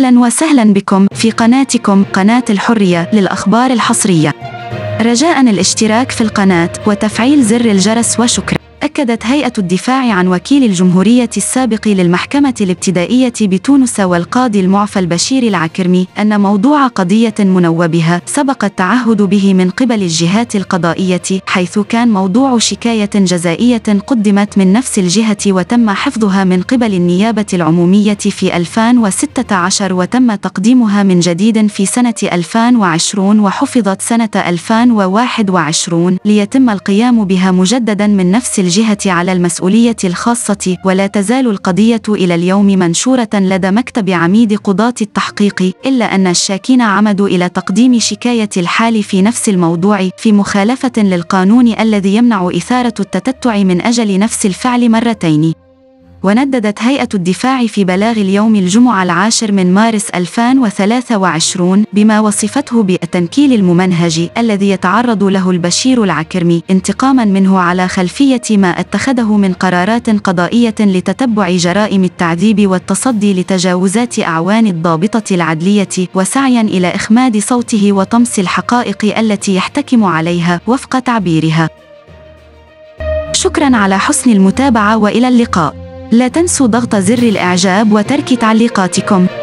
اهلا وسهلا بكم في قناتكم قناة الحرية للأخبار الحصرية. رجاء الاشتراك في القناة وتفعيل زر الجرس وشكرا. أكدت هيئة الدفاع عن وكيل الجمهورية السابق للمحكمة الابتدائية بتونس والقاضي المعفى البشير العكرمي أن موضوع قضية منوبها سبق التعهد به من قبل الجهات القضائية حيث كان موضوع شكاية جزائية قدمت من نفس الجهة وتم حفظها من قبل النيابة العمومية في 2016 وتم تقديمها من جديد في سنة 2020 وحفظت سنة 2021 ليتم القيام بها مجددا من نفس الجهة الجهة على المسؤولية الخاصة ولا تزال القضية إلى اليوم منشورة لدى مكتب عميد قضاة التحقيق إلا أن الشاكين عمدوا إلى تقديم شكاية الحال في نفس الموضوع في مخالفة للقانون الذي يمنع إثارة التتبع من أجل نفس الفعل مرتين ونددت هيئة الدفاع في بلاغ اليوم الجمعة العاشر من مارس 2023 بما وصفته بالتنكيل الممنهج الذي يتعرض له البشير العكرمي انتقاما منه على خلفية ما اتخذه من قرارات قضائية لتتبع جرائم التعذيب والتصدي لتجاوزات أعوان الضابطة العدلية وسعيا إلى إخماد صوته وطمس الحقائق التي يحتكم عليها وفق تعبيرها شكرا على حسن المتابعه والى اللقاء لا تنسوا ضغط زر الإعجاب وترك تعليقاتكم